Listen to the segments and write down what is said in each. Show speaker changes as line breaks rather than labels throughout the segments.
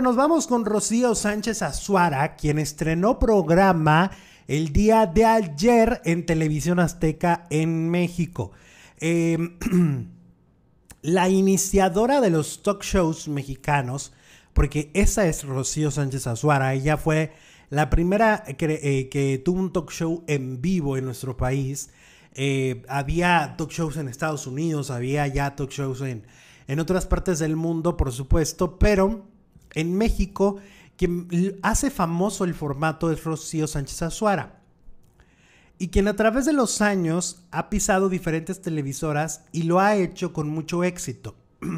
nos vamos con Rocío Sánchez Azuara, quien estrenó programa el día de ayer en Televisión Azteca en México. Em, la iniciadora de los talk shows mexicanos, porque esa es Rocío Sánchez Azuara, ella fue la primera que, eh, tuvo un talk show en vivo en nuestro país. Eh, había talk shows en Estados Unidos, había ya talk shows en, en otras partes del mundo, por supuesto, pero en México, quien hace famoso el formato es Rocío Sánchez Azuara. Y quien a través de los años ha pisado diferentes televisoras y lo ha hecho con mucho éxito.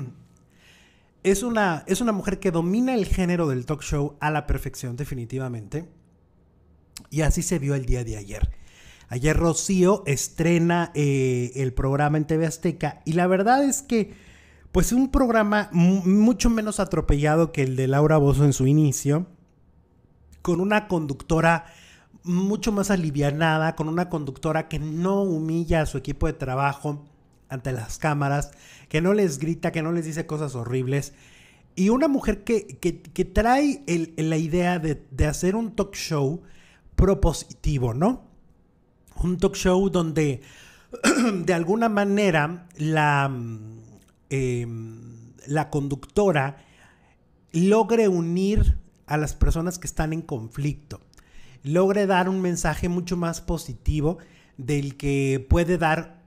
es, una, es una mujer que domina el género del talk show a la perfección definitivamente. Y así se vio el día de ayer. Ayer Rocío estrena eh, el programa en TV Azteca y la verdad es que pues un programa mucho menos atropellado que el de Laura Bozo en su inicio, con una conductora mucho más alivianada, con una conductora que no humilla a su equipo de trabajo ante las cámaras, que no les grita, que no les dice cosas horribles. Y una mujer que, trae la idea de, de, hacer un talk show propositivo, ¿no? Un talk show donde de alguna manera la, Em, la conductora logre unir a las personas que están en conflicto, logre dar un mensaje mucho más positivo del que puede dar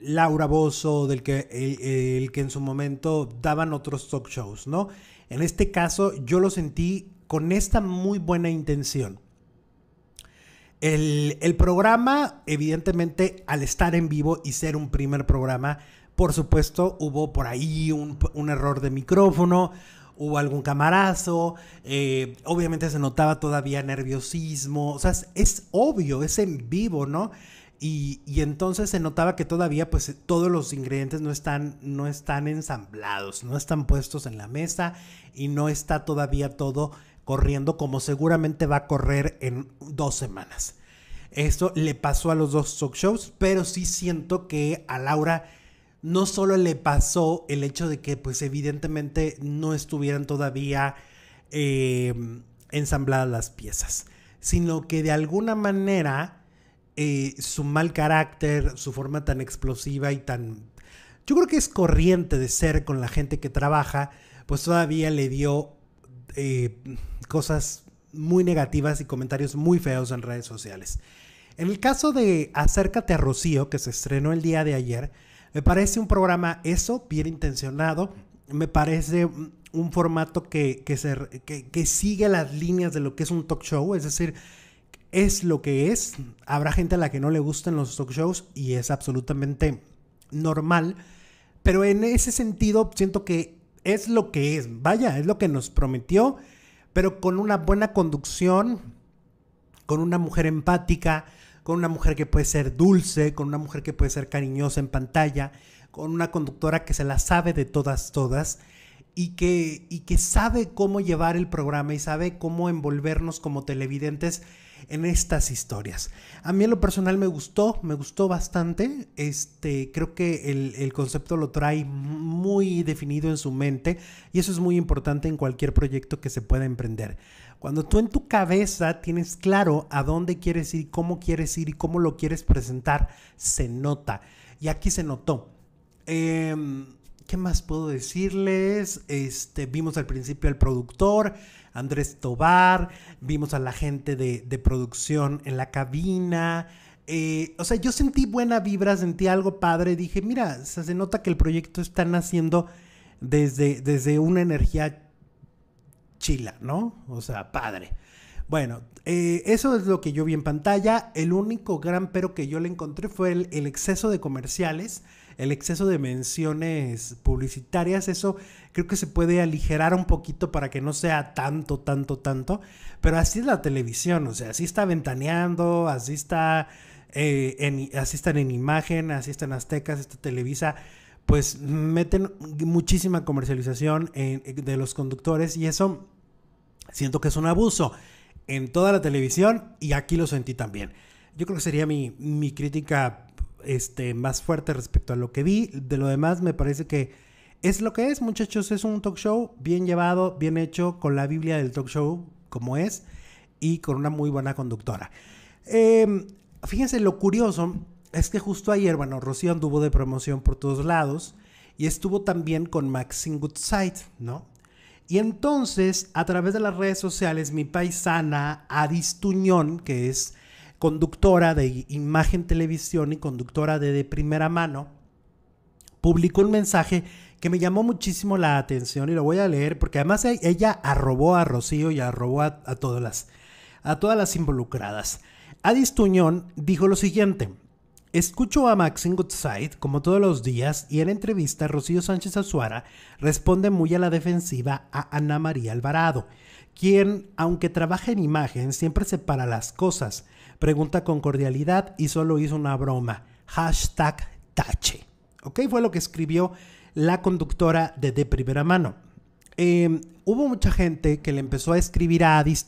Laura Bozo, del que el, que en su momento daban otros talk shows, ¿no? En este caso yo lo sentí con esta muy buena intención. El, el programa, evidentemente, al estar en vivo y ser un primer programa, por supuesto, hubo por ahí un, error de micrófono, hubo algún camarazo, eh, obviamente se notaba todavía nerviosismo, o sea, es, obvio, es en vivo, ¿no? Y, entonces se notaba que todavía pues todos los ingredientes no están, no están ensamblados, no están puestos en la mesa y no está todavía todo corriendo como seguramente va a correr en dos semanas. Esto le pasó a los dos talk shows, pero sí siento que a Laura no solo le pasó el hecho de que pues evidentemente no estuvieran todavía eh, ensambladas las piezas, sino que de alguna manera eh, su mal carácter, su forma tan explosiva y tan... Yo creo que es corriente de ser con la gente que trabaja, pues todavía le dio eh, cosas muy negativas y comentarios muy feos en redes sociales. En el caso de Acércate a Rocío, que se estrenó el día de ayer, me parece un programa eso, bien intencionado. Me parece un formato que, sigue las líneas de lo que es un talk show, es decir, es lo que es. Habrá gente a la que no le gusten los talk shows y es absolutamente normal. Pero en ese sentido, siento que es lo que es. Vaya, es lo que nos prometió, pero con una buena conducción, con una mujer empática, con una mujer que puede ser dulce, con una mujer que puede ser cariñosa en pantalla, con una conductora que se la sabe de todas, todas, y que, y que sabe cómo llevar el programa y sabe cómo envolvernos como televidentes en estas historias. A mí en lo personal me gustó, me gustó bastante. Este, creo que el, el, concepto lo trae muy definido en su mente y eso es muy importante en cualquier proyecto que se pueda emprender. Cuando tú en tu cabeza tienes claro a dónde quieres ir, cómo quieres ir y cómo lo quieres presentar, se nota. Y aquí se notó. Em, ¿Qué más puedo decirles? Este, vimos al principio al productor, Andrés Tobar, vimos a la gente de, producción en la cabina. Eh, o sea, yo sentí buena vibra, sentí algo padre. Dije, mira, se, nota que el proyecto está naciendo desde, desde una energía chila, ¿no? O sea, padre. Bueno, eh, eso es lo que yo vi en pantalla. El único gran pero que yo le encontré fue el, exceso de comerciales, el exceso de menciones publicitarias. Eso creo que se puede aligerar un poquito para que no sea tanto, tanto, tanto. Pero así es la televisión, o sea, así está ventaneando, así está... Eh, en, así están en imagen, así están aztecas, está Televisa, pues meten muchísima comercialización eh, de los conductores y eso Siento que es un abuso en toda la televisión y aquí lo sentí también. Yo creo que sería mi, crítica este, más fuerte respecto a lo que vi. De lo demás me parece que es lo que es, muchachos. Es un talk show bien llevado, bien hecho, con la Biblia del talk show como es y con una muy buena conductora. Em, fíjense, lo curioso es que justo ayer, bueno, Rocío anduvo de promoción por todos lados y estuvo también con Maxine Goodside, ¿no? Y entonces, a través de las redes sociales, mi paisana Adistuñón, que es conductora de Imagen Televisión y conductora de Primera Mano, publicó un mensaje que me llamó muchísimo la atención y lo voy a leer porque además e-, ella arrobó a Rocío y arrobó a, todas, las, a todas las involucradas. Adis dijo lo siguiente. Escucho a Maxine Goodside como todos los días y en entrevista Rocío Sánchez Azuara responde muy a la defensiva a Ana María Alvarado, quien, aunque trabaja en imagen, siempre separa las cosas, pregunta con cordialidad y solo hizo una broma. Hashtag tache. ¿Ok? Fue lo que escribió la conductora de De Primera Mano. Em, hubo mucha gente que le empezó a escribir a Adis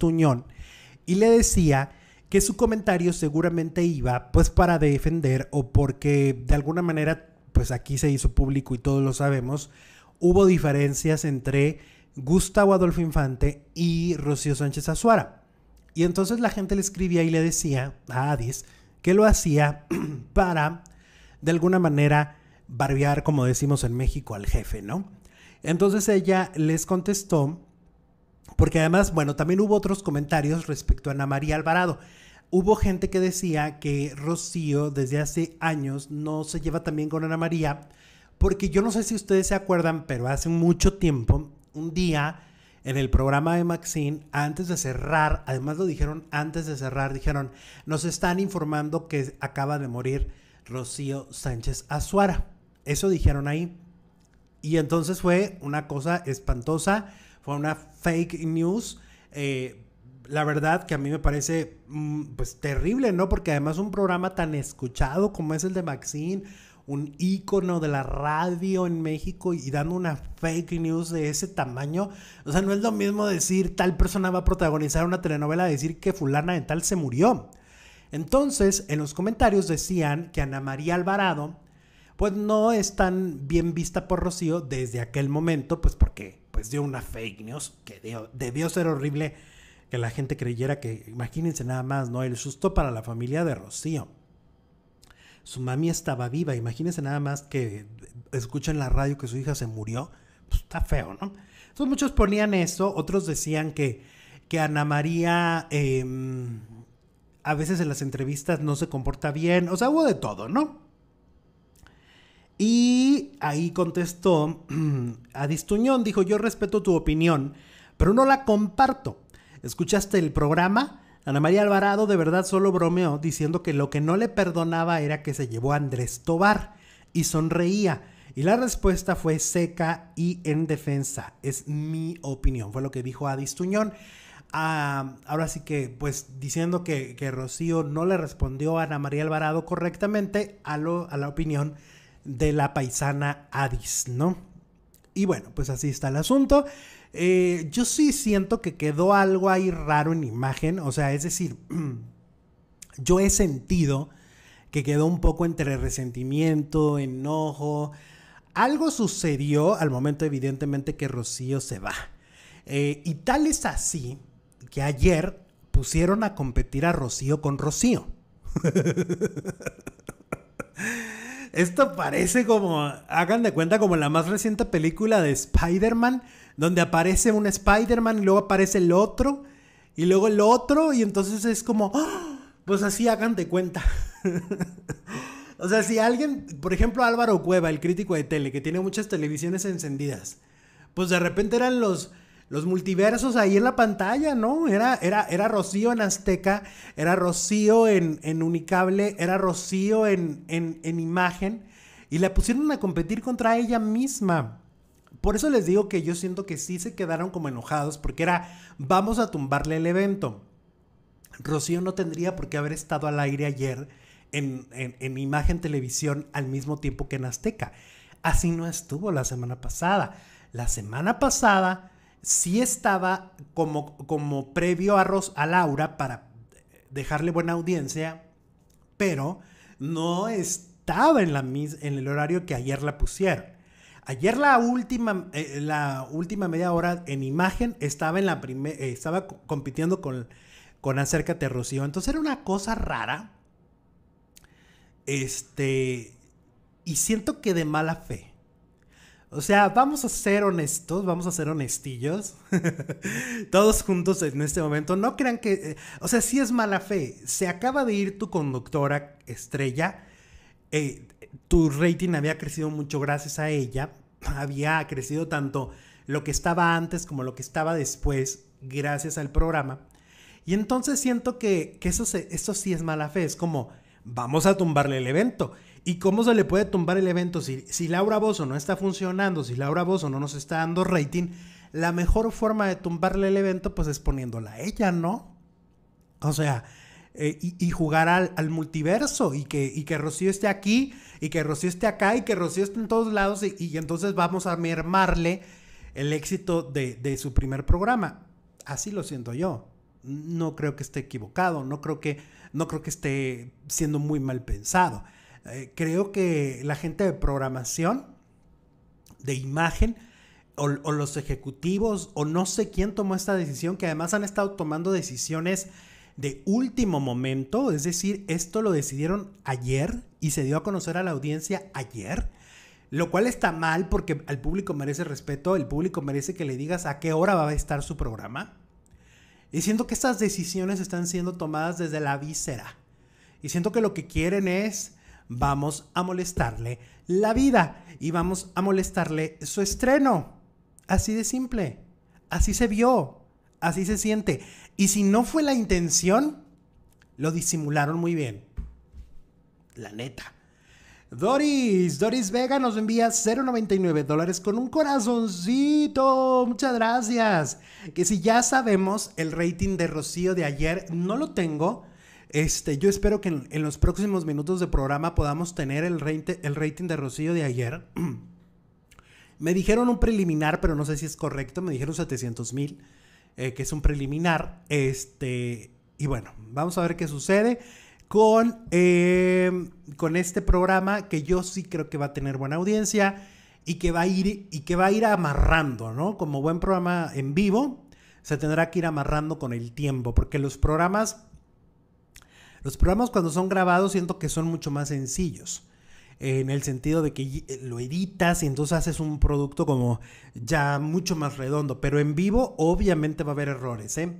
y le decía que su comentario seguramente iba pues para defender o porque de alguna manera pues aquí se hizo público y todos lo sabemos, hubo diferencias entre Gustavo Adolfo Infante y Rocío Sánchez Azuara. Y entonces la gente le escribía y le decía a Adis que lo hacía para, de alguna manera, barbear, como decimos en México, al jefe, ¿no? Entonces ella les contestó porque además, bueno, también hubo otros comentarios respecto a Ana María Alvarado. Hubo gente que decía que Rocío desde hace años no se lleva también con Ana María, porque yo no sé si ustedes se acuerdan, pero hace mucho tiempo, un día en el programa de Maxine, antes de cerrar, además lo dijeron antes de cerrar, dijeron, nos están informando que acaba de morir Rocío Sánchez Azuara. Eso dijeron ahí. Y entonces fue una cosa espantosa fue una fake news. Eh, la verdad que a mí me parece mm, pues terrible, ¿no? Porque además un programa tan escuchado como es el de Maxine, un ícono de la radio en México y dando una fake news de ese tamaño, o sea, no es lo mismo decir tal persona va a protagonizar una telenovela, decir que fulana de tal se murió. Entonces, en los comentarios decían que Ana María Alvarado pues no es tan bien vista por Rocío desde aquel momento, pues porque pues dio una fake news que debió ser horrible que la gente creyera que, imagínense nada más, ¿no? El susto para la familia de Rocío. Su mami estaba viva, imagínense nada más que escuchan la radio que su hija se murió, pues está feo, ¿no? Entonces muchos ponían eso, otros decían que, que Ana María em, a veces en las entrevistas no se comporta bien, o sea, hubo de todo, ¿no? Y ahí contestó a Distuñón, dijo, yo respeto tu opinión, pero no la comparto. ¿Escuchaste el programa? Ana María Alvarado de verdad solo bromeó diciendo que lo que no le perdonaba era que se llevó a Andrés Tobar y sonreía. Y la respuesta fue seca y en defensa. Es mi opinión, fue lo que dijo a Distuñón. Ah, ahora sí que, pues diciendo que, Rocío no le respondió a Ana María Alvarado correctamente a, a la opinión de la paisana Addis, ¿no? Y bueno, pues así está el asunto. Eh, yo sí siento que quedó algo ahí raro en imagen, o sea, es decir, yo he sentido que quedó un poco entre resentimiento, enojo. Algo sucedió al momento evidentemente que Rocío se va. Eh, y tal es así que ayer pusieron a competir a Rocío con Rocío. Esto parece como, hagan de cuenta, como la más reciente película de Spider-Man, donde aparece un Spider-Man y luego aparece el otro, y luego el otro, y entonces es como, ¡ah! pues así hagan de cuenta. o sea, si alguien, por ejemplo Álvaro Cueva, el crítico de tele, que tiene muchas televisiones encendidas, pues de repente eran los los multiversos ahí en la pantalla, ¿no? Era, era, era Rocío en Azteca, era Rocío en, en Unicable, era Rocío en, en, en Imagen, y la pusieron a competir contra ella misma. Por eso les digo que yo siento que sí se quedaron como enojados, porque era, vamos a tumbarle el evento. Rocío no tendría por qué haber estado al aire ayer en, en, en, imagen televisión al mismo tiempo que en Azteca. Así no estuvo la semana pasada. La semana pasada sí estaba como, como previo a, a Laura para dejarle buena audiencia, pero no estaba en, la en el horario que ayer la pusieron. Ayer la última, eh, la última media hora en imagen estaba, en la eh, estaba compitiendo con, con Acércate Rocío. Entonces era una cosa rara. Este. Y siento que de mala fe. O sea, vamos a ser honestos, vamos a ser honestillos. Todos juntos en este momento. No crean que... Eh, o sea, sí es mala fe. Se acaba de ir tu conductora estrella. Eh, tu rating había crecido mucho gracias a ella. Había crecido tanto lo que estaba antes como lo que estaba después gracias al programa. Y entonces siento que, eso, eso sí es mala fe. Es como, vamos a tumbarle el evento. ¿Y cómo se le puede tumbar el evento? Si, si Laura Bozo no está funcionando, si Laura Bozo no nos está dando rating, la mejor forma de tumbarle el evento pues es poniéndola a ella, ¿no? O sea, eh, y, jugar al, multiverso y que, que Rocío esté aquí y que Rocío esté acá y que Rocío esté en todos lados y, entonces vamos a mermarle el éxito de, su primer programa. Así lo siento yo no creo que esté equivocado, no creo que, no creo que esté siendo muy mal pensado. Eh, creo que la gente de programación, de imagen, o, o, los ejecutivos, o no sé quién tomó esta decisión, que además han estado tomando decisiones de último momento, es decir, esto lo decidieron ayer y se dio a conocer a la audiencia ayer, lo cual está mal porque al público merece respeto, el público merece que le digas a qué hora va a estar su programa. Y siento que estas decisiones están siendo tomadas desde la víscera. Y siento que lo que quieren es vamos a molestarle la vida y vamos a molestarle su estreno. Así de simple. Así se vio. Así se siente. Y si no fue la intención, lo disimularon muy bien. La neta. Doris, Doris Vega nos envía 0,99 dólares con un corazoncito. Muchas gracias. Que si ya sabemos el rating de Rocío de ayer, no lo tengo este, yo espero que en, los próximos minutos de programa podamos tener el, el rating de Rocío de ayer. me dijeron un preliminar, pero no sé si es correcto. Me dijeron 700 mil, eh, que es un preliminar. Este, y bueno, vamos a ver qué sucede con, em, con este programa que yo sí creo que va a tener buena audiencia y que va a ir, y que va a ir amarrando, ¿no? Como buen programa en vivo, se tendrá que ir amarrando con el tiempo, porque los programas los programas cuando son grabados siento que son mucho más sencillos. En el sentido de que eh, lo editas y entonces haces un producto como ya mucho más redondo. Pero en vivo obviamente va a haber errores, ¿eh?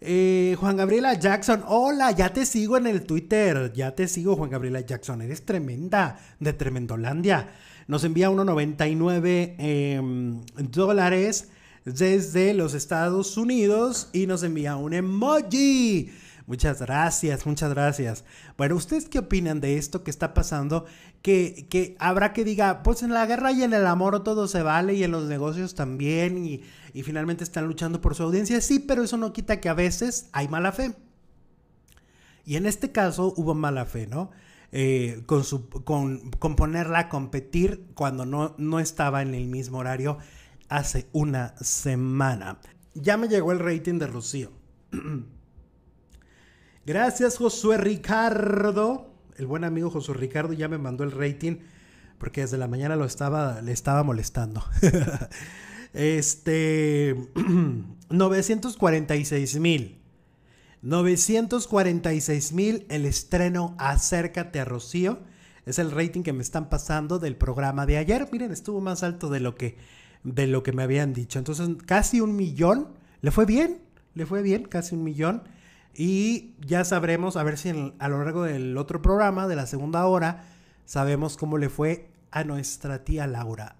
¿eh? Juan Gabriela Jackson, hola, ya te sigo en el Twitter, ya te sigo Juan Gabriela Jackson, eres tremenda, de Tremendolandia. Nos envía 1,99 em, dólares desde los Estados Unidos y nos envía un emoji. Muchas gracias, muchas gracias. Bueno, ¿ustedes qué opinan de esto que está pasando? Que, habrá que diga, pues en la guerra y en el amor todo se vale y en los negocios también y, finalmente están luchando por su audiencia. Sí, pero eso no quita que a veces hay mala fe. Y en este caso hubo mala fe, ¿no? Eh, con, con, con, ponerla a competir cuando no, no estaba en el mismo horario hace una semana. Ya me llegó el rating de Rocío. Gracias, Josué Ricardo. El buen amigo Josué Ricardo ya me mandó el rating porque desde la mañana lo estaba, le estaba molestando. este. 946 mil. 946 mil el estreno Acércate a Rocío. Es el rating que me están pasando del programa de ayer. Miren, estuvo más alto de lo que, de lo que me habían dicho. Entonces, casi un millón. Le fue bien, le fue bien, casi un millón. Y ya sabremos, a ver si a lo largo del otro programa, de la segunda hora, sabemos cómo le fue a nuestra tía Laura.